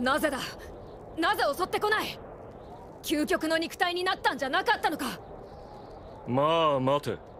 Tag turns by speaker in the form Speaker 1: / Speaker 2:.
Speaker 1: なぜだなぜ襲ってこない究極の肉体になったんじゃなかったのか
Speaker 2: まあ待て